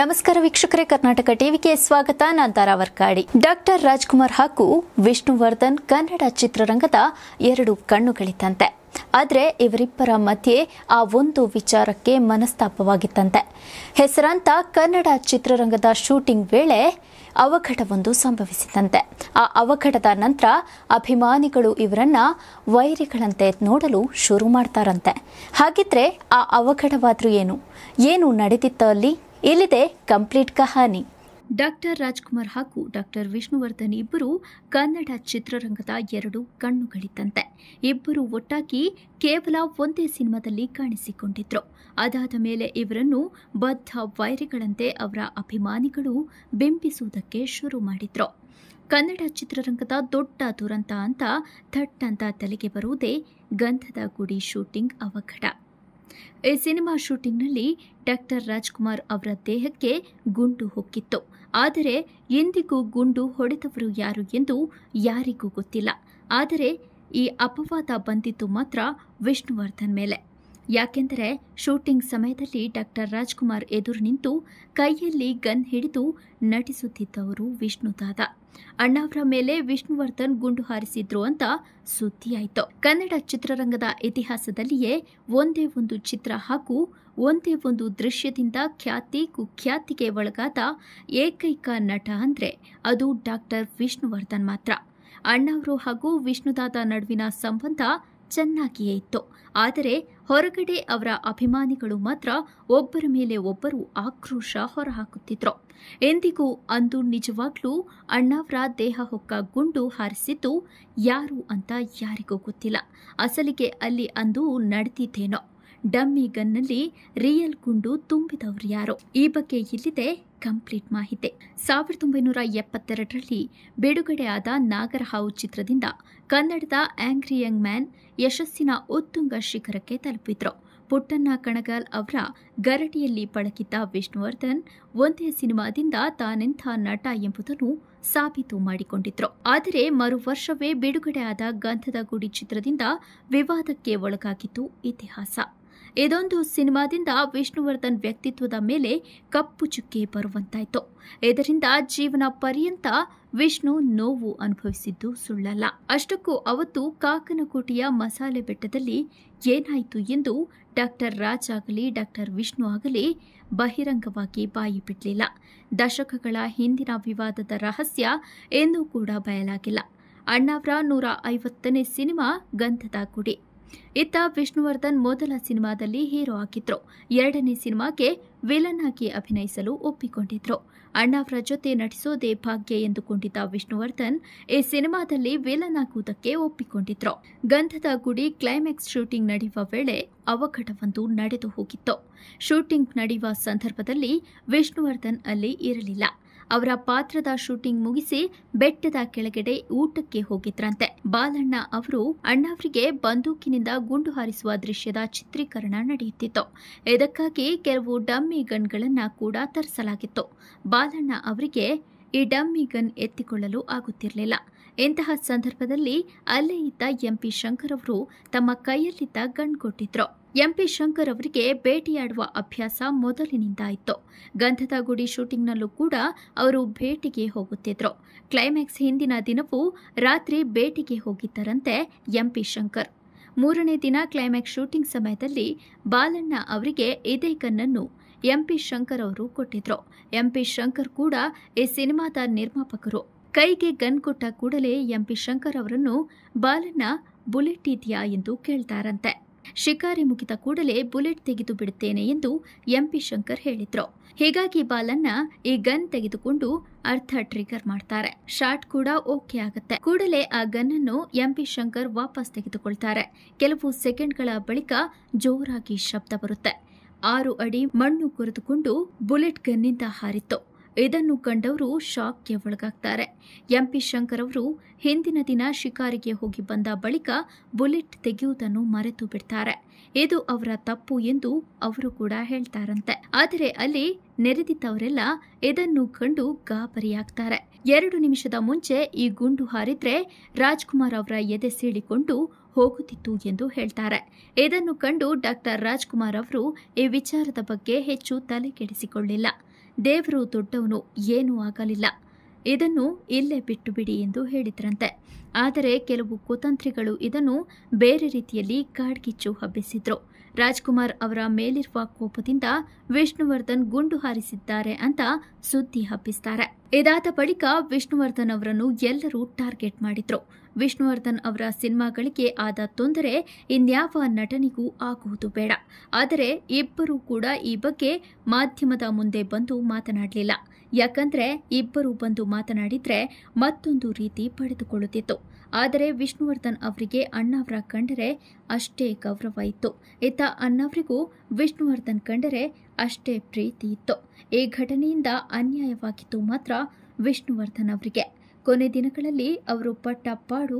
ನಮಸ್ಕಾರ ವೀಕ್ಷಕರೇ ಕರ್ನಾಟಕ ಟಿವಿಗೆ ಸ್ವಾಗತ ನಾನು ತಾರಾವರ್ಕಾಡಿ ಡಾಕ್ಟರ್ ರಾಜ್ಕುಮಾರ್ ಹಾಗೂ ವಿಷ್ಣುವರ್ಧನ್ ಕನ್ನಡ ಚಿತ್ರರಂಗದ ಎರಡು ಕಣ್ಣುಗಳಿದ್ದಂತೆ ಆದರೆ ಇವರಿಬ್ಬರ ಮಧ್ಯೆ ಆ ಒಂದು ವಿಚಾರಕ್ಕೆ ಮನಸ್ತಾಪವಾಗಿತ್ತಂತೆ ಹೆಸರಾಂತ ಕನ್ನಡ ಚಿತ್ರರಂಗದ ಶೂಟಿಂಗ್ ವೇಳೆ ಅವಘಡವೊಂದು ಸಂಭವಿಸಿತಂತೆ ಆ ಅವಘಡದ ನಂತರ ಅಭಿಮಾನಿಗಳು ಇವರನ್ನ ವೈರಿಗಳಂತೆ ನೋಡಲು ಶುರು ಮಾಡ್ತಾರಂತೆ ಹಾಗಿದ್ರೆ ಆ ಅವಘಡವಾದರೂ ಏನು ಏನು ನಡೆದಿತ್ತ ಅಲ್ಲಿ ಇಲ್ಲಿದೆ ಕಂಪ್ಲೀಟ್ ಕಹಾನಿ ಡಾಕ್ಟರ್ ರಾಜ್ಕುಮಾರ್ ಹಾಗೂ ಡಾಕ್ಟರ್ ವಿಷ್ಣುವರ್ಧನ್ ಇಬ್ಬರು ಕನ್ನಡ ಚಿತ್ರರಂಗದ ಎರಡು ಕಣ್ಣುಗಳಿದ್ದಂತೆ ಇಬ್ಬರು ಒಟ್ಟಾಗಿ ಕೇವಲ ಒಂದೇ ಸಿನಿಮಾದಲ್ಲಿ ಕಾಣಿಸಿಕೊಂಡಿದ್ರು ಅದಾದ ಮೇಲೆ ಇವರನ್ನು ಬದ್ಧ ವೈರಿಗಳಂತೆ ಅವರ ಅಭಿಮಾನಿಗಳು ಬಿಂಬಿಸುವುದಕ್ಕೆ ಶುರು ಮಾಡಿದ್ರು ಕನ್ನಡ ಚಿತ್ರರಂಗದ ದೊಡ್ಡ ದುರಂತ ಅಂತ ಥಟ್ ಅಂತ ತಲೆಗೆ ಬರುವುದೇ ಗಂಧದ ಗುಡಿ ಶೂಟಿಂಗ್ ಅವಘಡ ಈ ಸಿನಿಮಾ ಶೂಟಿಂಗ್ನಲ್ಲಿ ಡಾಕ್ಟರ್ ರಾಜ್ಕುಮಾರ್ ಅವರ ದೇಹಕ್ಕೆ ಗುಂಡು ಹೊಕ್ಕಿತ್ತು ಆದರೆ ಎಂದಿಗೂ ಗುಂಡು ಹೊಡೆದವರು ಯಾರು ಎಂದು ಯಾರಿಗೂ ಗೊತ್ತಿಲ್ಲ ಆದರೆ ಈ ಅಪವಾದ ಬಂದಿದ್ದು ಮಾತ್ರ ವಿಷ್ಣುವರ್ಧನ್ ಮೇಲೆ ಯಾಕೆಂದರೆ ಶೂಟಿಂಗ್ ಸಮಯದಲ್ಲಿ ಡಾಕ್ಟರ್ ರಾಜ್ಕುಮಾರ್ ಎದುರು ನಿಂತು ಕೈಯಲ್ಲಿ ಗನ್ ಹಿಡಿದು ನಟಿಸುತ್ತಿದ್ದವರು ವಿಷ್ಣುದಾದ ಅಣ್ಣಾವ್ರ ಮೇಲೆ ವಿಷ್ಣುವರ್ಧನ್ ಗುಂಡು ಹಾರಿಸಿದ್ರು ಅಂತ ಸುದ್ದಿಯಾಯಿತು ಕನ್ನಡ ಚಿತ್ರರಂಗದ ಇತಿಹಾಸದಲ್ಲಿಯೇ ಒಂದೇ ಒಂದು ಚಿತ್ರ ಹಾಗೂ ಒಂದೇ ಒಂದು ದೃಶ್ಯದಿಂದ ಖ್ಯಾತಿ ಕುಖ್ಯಾತಿಗೆ ಒಳಗಾದ ಏಕೈಕ ನಟ ಅಂದರೆ ಅದು ಡಾಕ್ಟರ್ ವಿಷ್ಣುವರ್ಧನ್ ಮಾತ್ರ ಅಣ್ಣವರು ಹಾಗೂ ವಿಷ್ಣುದಾದ ನಡುವಿನ ಸಂಬಂಧ ಚೆನ್ನಾಗಿಯೇ ಇತ್ತು ಆದರೆ ಹೊರಗಡೆ ಅವರ ಅಭಿಮಾನಿಗಳು ಮಾತ್ರ ಒಬ್ಬರ ಮೇಲೆ ಒಬ್ಬರು ಆಕ್ರೋಶ ಹೊರಹಾಕುತ್ತಿದ್ರು ಎಂದಿಗೂ ಅಂದು ನಿಜವಾಗ್ಲೂ ಅಣ್ಣಾವ್ರ ದೇಹ ಹೊಕ್ಕ ಗುಂಡು ಹಾರಿಸಿದ್ದು ಯಾರು ಅಂತ ಯಾರಿಗೂ ಗೊತ್ತಿಲ್ಲ ಅಸಲಿಗೆ ಅಲ್ಲಿ ಅಂದು ನಡೆದಿದ್ದೇನೋ ಡಮ್ಮಿ ಗನ್ನಲ್ಲಿ ರಿಯಲ್ ಗುಂಡು ತುಂಬಿದವರು ಯಾರು ಈ ಬಗ್ಗೆ ಇಲ್ಲಿದೆ ಕಂಪ್ಲೀಟ್ ಮಾಹಿತಿ ಸಾವಿರದ ಒಂಬೈನೂರ ಎಪ್ಪತ್ತೆರಡರಲ್ಲಿ ಬಿಡುಗಡೆಯಾದ ನಾಗರಹಾವು ಚಿತ್ರದಿಂದ ಕನ್ನಡದ ಆಂಗ್ರಿ ಯಂಗ್ ಮ್ಯಾನ್ ಯಶಸ್ಸಿನ ಉತ್ತುಂಗ ಶಿಖರಕ್ಕೆ ತಲುಪಿದ್ರು ಪುಟ್ಟಣ್ಣ ಕಣಗಾಲ್ ಅವರ ಗರಡಿಯಲ್ಲಿ ಪಳಕಿದ್ದ ವಿಷ್ಣುವರ್ಧನ್ ಒಂದೇ ಸಿನಿಮಾದಿಂದ ತಾನೆಂಥ ನಟ ಎಂಬುದನ್ನು ಸಾಬೀತು ಮಾಡಿಕೊಂಡಿದ್ರು ಆದರೆ ಮರು ವರ್ಷವೇ ಬಿಡುಗಡೆಯಾದ ಗಂಧದ ಗುಡಿ ಚಿತ್ರದಿಂದ ವಿವಾದಕ್ಕೆ ಒಳಗಾಗಿತ್ತು ಇತಿಹಾಸ ಇದೊಂದು ಸಿನಿಮಾದಿಂದ ವಿಷ್ಣುವರ್ಧನ್ ವ್ಯಕ್ತಿತ್ವದ ಮೇಲೆ ಕಪ್ಪು ಚುಕ್ಕೆ ಬರುವಂತಾಯಿತು ಇದರಿಂದ ಜೀವನ ಪರ್ಯಂತ ವಿಷ್ಣು ನೋವು ಅನುಭವಿಸಿದ್ದು ಸುಳ್ಳಲ್ಲ ಅಷ್ಟಕ್ಕೂ ಅವತ್ತು ಕಾಕನಕೋಟೆಯ ಮಸಾಲೆ ಬೆಟ್ಟದಲ್ಲಿ ಏನಾಯಿತು ಎಂದು ಡಾಕ್ಟರ್ ರಾಜ್ ಆಗಲಿ ಡಾಕ್ಟರ್ ವಿಷ್ಣು ಆಗಲಿ ಬಹಿರಂಗವಾಗಿ ಬಾಯಿ ಬಿಡಲಿಲ್ಲ ದಶಕಗಳ ಹಿಂದಿನ ವಿವಾದದ ರಹಸ್ಯ ಎಂದೂ ಕೂಡ ಬಯಲಾಗಿಲ್ಲ ಅಣ್ಣಾವ್ರ ನೂರ ಐವತ್ತನೇ ಸಿನಿಮಾ ಗಂಧದ ಗುಡಿ ಇತ್ತ ವಿಷ್ಣುವರ್ಧನ್ ಮೊದಲ ಸಿನಿಮಾದಲ್ಲಿ ಹೀರೋ ಆಗಿದ್ರು ಎರಡನೇ ಸಿನಿಮಾಗೆ ವಿಲನ್ ಆಗಿ ಅಭಿನಯಿಸಲು ಒಪ್ಪಿಕೊಂಡಿದ್ರು ಅಣ್ಣಾವ್ರ ಜೊತೆ ನಟಿಸೋದೇ ಭಾಗ್ಯ ಎಂದುಕೊಂಡಿದ್ದ ವಿಷ್ಣುವರ್ಧನ್ ಈ ಸಿನಿಮಾದಲ್ಲಿ ವಿಲನ್ ಆಗುವುದಕ್ಕೆ ಒಪ್ಪಿಕೊಂಡಿದ್ರು ಗಂಧದ ಗುಡಿ ಕ್ಲೈಮ್ಯಾಕ್ಸ್ ಶೂಟಿಂಗ್ ನಡೆಯುವ ವೇಳೆ ಅವಘಡವೊಂದು ನಡೆದು ಹೋಗಿತ್ತು ಶೂಟಿಂಗ್ ನಡೆಯುವ ಸಂದರ್ಭದಲ್ಲಿ ವಿಷ್ಣುವರ್ಧನ್ ಅಲ್ಲಿ ಇರಲಿಲ್ಲ ಅವರ ಪಾತ್ರದ ಶೂಟಿಂಗ್ ಮುಗಿಸಿ ಬೆಟ್ಟದ ಕೆಳಗಡೆ ಊಟಕ್ಕೆ ಹೋಗಿದ್ರಂತೆ ಬಾಲಣ್ಣ ಅವರು ಅಣ್ಣಾವ್ರಿಗೆ ಬಂದೂಕಿನಿಂದ ಗುಂಡು ಹಾರಿಸುವ ದೃಶ್ಯದ ಚಿತ್ರೀಕರಣ ನಡೆಯುತ್ತಿತ್ತು ಇದಕ್ಕಾಗಿ ಕೆಲವು ಡಮ್ಮಿ ಗನ್ಗಳನ್ನು ಕೂಡ ತರಿಸಲಾಗಿತ್ತು ಬಾಲಣ್ಣ ಅವರಿಗೆ ಈ ಡಮ್ಮಿ ಗನ್ ಎತ್ತಿಕೊಳ್ಳಲು ಆಗುತ್ತಿರಲಿಲ್ಲ ಇಂತಹ ಸಂದರ್ಭದಲ್ಲಿ ಅಲ್ಲೇ ಇದ್ದ ಎಂಪಿ ಶಂಕರ್ ಅವರು ತಮ್ಮ ಕೈಯಲ್ಲಿದ್ದ ಗನ್ ಕೊಟ್ಟಿದ್ರು ಎಂಪಿ ಶಂಕರ್ ಅವರಿಗೆ ಭೇಟಿಯಾಡುವ ಅಭ್ಯಾಸ ಮೊದಲಿನಿಂದ ಇತ್ತು ಗಂಧದ ಗುಡಿ ಶೂಟಿಂಗ್ನಲ್ಲೂ ಕೂಡ ಅವರು ಭೇಟಿಗೆ ಹೋಗುತ್ತಿದ್ರು ಕ್ಲೈಮ್ಯಾಕ್ಸ್ ಹಿಂದಿನ ದಿನವೂ ರಾತ್ರಿ ಭೇಟಿಗೆ ಹೋಗಿದ್ದರಂತೆ ಎಂಪಿ ಶಂಕರ್ ಮೂರನೇ ದಿನ ಕ್ಲೈಮ್ಯಾಕ್ಸ್ ಶೂಟಿಂಗ್ ಸಮಯದಲ್ಲಿ ಬಾಲಣ್ಣ ಅವರಿಗೆ ಇದೇ ಕನ್ನನ್ನು ಎಂಪಿ ಶಂಕರ್ ಅವರು ಕೊಟ್ಟಿದ್ರು ಎಂಪಿ ಶಂಕರ್ ಕೂಡ ಈ ಸಿನಿಮಾದ ನಿರ್ಮಾಪಕರು ಕೈಗೆ ಗನ್ ಕೊಟ್ಟ ಕೂಡಲೇ ಎಂಪಿ ಶಂಕರ್ ಅವರನ್ನು ಬಾಲಣ್ಣ ಬುಲೆಟ್ ಇದೆಯಾ ಎಂದು ಕೇಳ್ತಾರಂತೆ ಶಿಕಾರಿ ಮುಗಿದ ಕೂಡಲೇ ಬುಲೆಟ್ ತೆಗೆದು ಬಿಡುತ್ತೇನೆ ಎಂದು ಎಂಪಿ ಶಂಕರ್ ಹೇಳಿದ್ರು ಹೀಗಾಗಿ ಬಾಲನ್ನ ಈ ಗನ್ ತೆಗೆದುಕೊಂಡು ಅರ್ಧ ಟ್ರಿಗರ್ ಮಾಡ್ತಾರೆ ಶಾಟ್ ಕೂಡ ಓಕೆ ಆಗುತ್ತೆ ಕೂಡಲೇ ಆ ಗನ್ ಅನ್ನು ಎಂಪಿ ಶಂಕರ್ ವಾಪಸ್ ತೆಗೆದುಕೊಳ್ತಾರೆ ಕೆಲವು ಸೆಕೆಂಡ್ಗಳ ಬಳಿಕ ಜೋರಾಗಿ ಶಬ್ದ ಬರುತ್ತೆ ಆರು ಅಡಿ ಮಣ್ಣು ಕೊರೆದುಕೊಂಡು ಬುಲೆಟ್ ಗನ್ನಿಂದ ಹಾರಿತ್ತು ಇದನ್ನು ಕಂಡವರು ಶಾಕ್ಗೆ ಒಳಗಾಗ್ತಾರೆ ಎಂಪಿ ಶಂಕರ್ ಅವರು ಹಿಂದಿನ ದಿನ ಶಿಕಾರಿಗೆ ಹೋಗಿ ಬಂದ ಬಳಿಕ ಬುಲೆಟ್ ತೆಗೆಯುವುದನ್ನು ಮರೆತು ಬಿಡ್ತಾರೆ ಇದು ಅವರ ತಪ್ಪು ಎಂದು ಅವರು ಕೂಡ ಹೇಳ್ತಾರಂತೆ ಆದರೆ ಅಲ್ಲಿ ನೆರೆದಿದ್ದವರೆಲ್ಲ ಇದನ್ನು ಕಂಡು ಗಾಬರಿಯಾಗ್ತಾರೆ ಎರಡು ನಿಮಿಷದ ಮುಂಚೆ ಈ ಗುಂಡು ಹಾರಿದ್ರೆ ರಾಜ್ಕುಮಾರ್ ಅವರ ಎದೆ ಸೀಳಿಕೊಂಡು ಹೋಗುತ್ತಿತ್ತು ಎಂದು ಹೇಳ್ತಾರೆ ಇದನ್ನು ಕಂಡು ಡಾಕ್ಟರ್ ರಾಜ್ಕುಮಾರ್ ಅವರು ಈ ವಿಚಾರದ ಬಗ್ಗೆ ಹೆಚ್ಚು ತಲೆಕೆಡಿಸಿಕೊಳ್ಳಿಲ್ಲ ದೇವರು ದೊಡ್ಡವನು ಏನೂ ಆಗಲಿಲ್ಲ ಇದನ್ನು ಇಲ್ಲೇ ಬಿಟ್ಟು ಬಿಡಿ ಎಂದು ಹೇಳಿದ್ರಂತೆ ಆದರೆ ಕೆಲವು ಕುತಂತ್ರಿಗಳು ಇದನ್ನು ಬೇರೆ ರೀತಿಯಲ್ಲಿ ಕಾಡ್ಗಿಚ್ಚು ಹಬ್ಬಿಸಿದ್ರು ರಾಜ್ಕುಮಾರ್ ಅವರ ಮೇಲಿರುವ ಕೋಪದಿಂದ ವಿಷ್ಣುವರ್ಧನ್ ಗುಂಡು ಹಾರಿಸಿದ್ದಾರೆ ಅಂತ ಸುದ್ದಿ ಹಬ್ಬಿಸ್ತಾರೆ ಇದಾದ ಬಳಿಕ ವಿಷ್ಣುವರ್ಧನ್ ಅವರನ್ನು ಎಲ್ಲರೂ ಟಾರ್ಗೆಟ್ ಮಾಡಿದ್ರು ವಿಷ್ಣುವರ್ಧನ್ ಅವರ ಸಿನಿಮಾಗಳಿಗೆ ಆದ ತೊಂದರೆ ಇನ್ಯಾವ ನಟನಿಗೂ ಆಗುವುದು ಬೇಡ ಆದರೆ ಇಬ್ಬರೂ ಕೂಡ ಈ ಬಗ್ಗೆ ಮಾಧ್ಯಮದ ಮುಂದೆ ಬಂದು ಮಾತನಾಡಲಿಲ್ಲ ಯಾಕಂದ್ರೆ ಇಬ್ಬರು ಬಂದು ಮಾತನಾಡಿದ್ರೆ ಮತ್ತೊಂದು ರೀತಿ ಪಡೆದುಕೊಳ್ಳುತ್ತಿತ್ತು ಆದರೆ ವಿಷ್ಣುವರ್ಧನ್ ಅವರಿಗೆ ಅಣ್ಣವರ ಕಂಡರೆ ಅಷ್ಟೇ ಗೌರವ ಇತ್ತು ಇತ್ತ ಅಣ್ಣವರಿಗೂ ವಿಷ್ಣುವರ್ಧನ್ ಕಂಡರೆ ಅಷ್ಟೇ ಪ್ರೀತಿ ಇತ್ತು ಈ ಘಟನೆಯಿಂದ ಅನ್ಯಾಯವಾಗಿತ್ತು ಮಾತ್ರ ವಿಷ್ಣುವರ್ಧನ್ ಅವರಿಗೆ ಕೊನೆ ದಿನಗಳಲ್ಲಿ ಅವರು ಪಟ್ಟಪಾಡು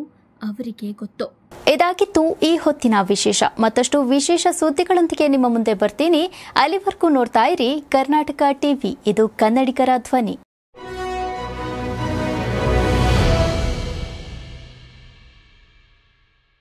ಅವರಿಗೆ ಗೊತ್ತು ಇದಾಗಿತ್ತು ಈ ಹೊತ್ತಿನ ವಿಶೇಷ ಮತ್ತಷ್ಟು ವಿಶೇಷ ಸುದ್ದಿಗಳೊಂದಿಗೆ ನಿಮ್ಮ ಮುಂದೆ ಬರ್ತೀನಿ ಅಲ್ಲಿವರೆಗೂ ನೋಡ್ತಾ ಇರಿ ಕರ್ನಾಟಕ ಟಿವಿ ಇದು ಕನ್ನಡಿಗರ ಧ್ವನಿ